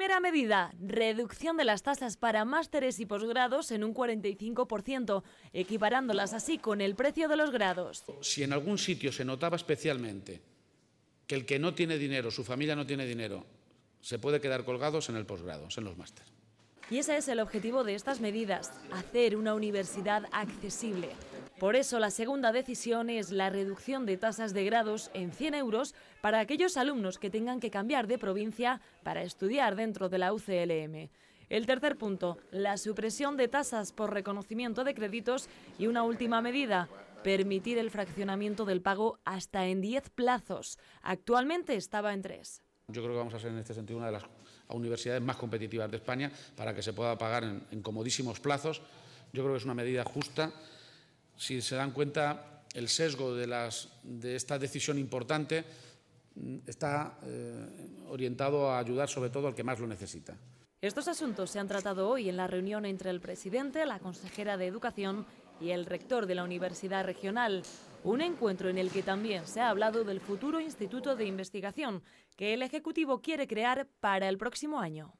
Primera medida, reducción de las tasas para másteres y posgrados en un 45%, equiparándolas así con el precio de los grados. Si en algún sitio se notaba especialmente que el que no tiene dinero, su familia no tiene dinero, se puede quedar colgados en el posgrado, en los másteres. Y ese es el objetivo de estas medidas, hacer una universidad accesible. Por eso la segunda decisión es la reducción de tasas de grados en 100 euros para aquellos alumnos que tengan que cambiar de provincia para estudiar dentro de la UCLM. El tercer punto, la supresión de tasas por reconocimiento de créditos y una última medida, permitir el fraccionamiento del pago hasta en 10 plazos. Actualmente estaba en 3. Yo creo que vamos a ser en este sentido una de las universidades más competitivas de España para que se pueda pagar en, en comodísimos plazos. Yo creo que es una medida justa si se dan cuenta, el sesgo de, esta decisión importante mm, está eh, orientado a ayudar sobre todo al que más lo necesita. Estos asuntos se han tratado hoy en la reunión entre el presidente, la consejera de Educación y el rector de la Universidad Regional, un encuentro en el que también se ha hablado del futuro Instituto de Investigación que el Ejecutivo quiere crear para el próximo año.